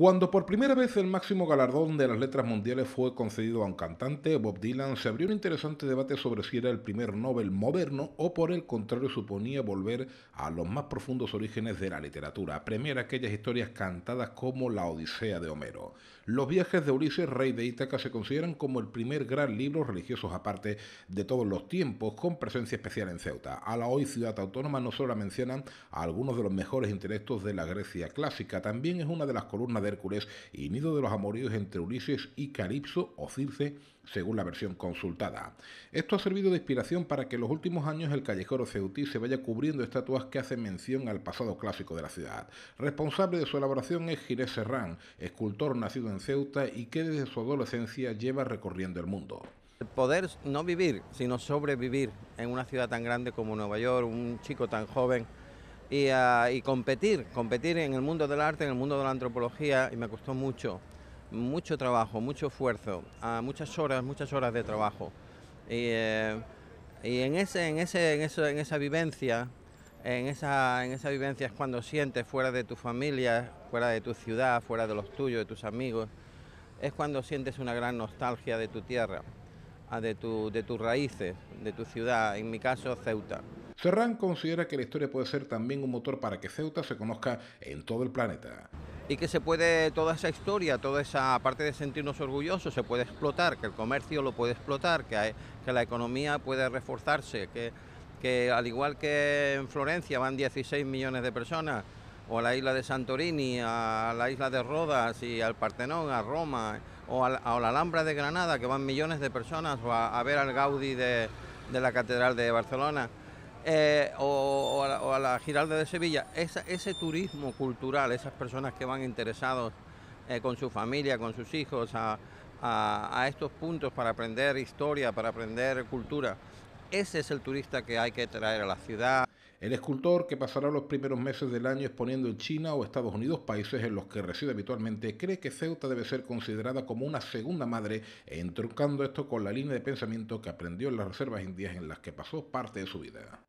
Cuando por primera vez el máximo galardón de las letras mundiales fue concedido a un cantante, Bob Dylan, se abrió un interesante debate sobre si era el primer Nobel moderno o por el contrario suponía volver a los más profundos orígenes de la literatura, premiar aquellas historias cantadas como la Odisea de Homero. Los viajes de Ulises, rey de Ítaca, se consideran como el primer gran libro religioso aparte de todos los tiempos, con presencia especial en Ceuta. A la hoy ciudad autónoma no solo mencionan algunos de los mejores intelectos de la Grecia clásica, también es una de las columnas de Hércules y nido de los amoríos entre Ulises y Calipso o Circe, según la versión consultada. Esto ha servido de inspiración para que en los últimos años el callejero ceutí se vaya cubriendo estatuas que hacen mención al pasado clásico de la ciudad. Responsable de su elaboración es Girés Serrán, escultor nacido en Ceuta y que desde su adolescencia lleva recorriendo el mundo. Poder no vivir, sino sobrevivir en una ciudad tan grande como Nueva York, un chico tan joven y, ah, y, competir, competir en el mundo del arte, en el mundo de la antropología, y me costó mucho, mucho trabajo, mucho esfuerzo, ah, muchas horas, muchas horas de trabajo. Y, eh, en, ese, en, ese, esa vivencia, en esa, en esa vivencia es cuando sientes fuera de tu familia, fuera de tu ciudad, fuera de los tuyos, de tus amigos, es cuando sientes una gran nostalgia de tu tierra, ah, de, de tus raíces, de tu ciudad, en mi caso Ceuta. Serrán considera que la historia puede ser también un motor para que Ceuta se conozca en todo el planeta. Y que se puede, toda esa historia, toda esa parte de sentirnos orgullosos, se puede explotar, que el comercio lo puede explotar, que, la economía puede reforzarse, que, al igual que en Florencia van 16 millones de personas, o a la isla de Santorini, a la isla de Rodas y al Partenón, a Roma, o a, la Alhambra de Granada, que van millones de personas, o a, ver al Gaudí de la Catedral de Barcelona. Eh, o, a la, Giralda de Sevilla, ese turismo cultural, esas personas que van interesados eh, con su familia, con sus hijos, a, estos puntos para aprender historia, para aprender cultura, ese es el turista que hay que traer a la ciudad. El escultor que pasará los primeros meses del año exponiendo en China o Estados Unidos, países en los que reside habitualmente, cree que Ceuta debe ser considerada como una segunda madre, entroncando esto con la línea de pensamiento que aprendió en las reservas indias en las que pasó parte de su vida.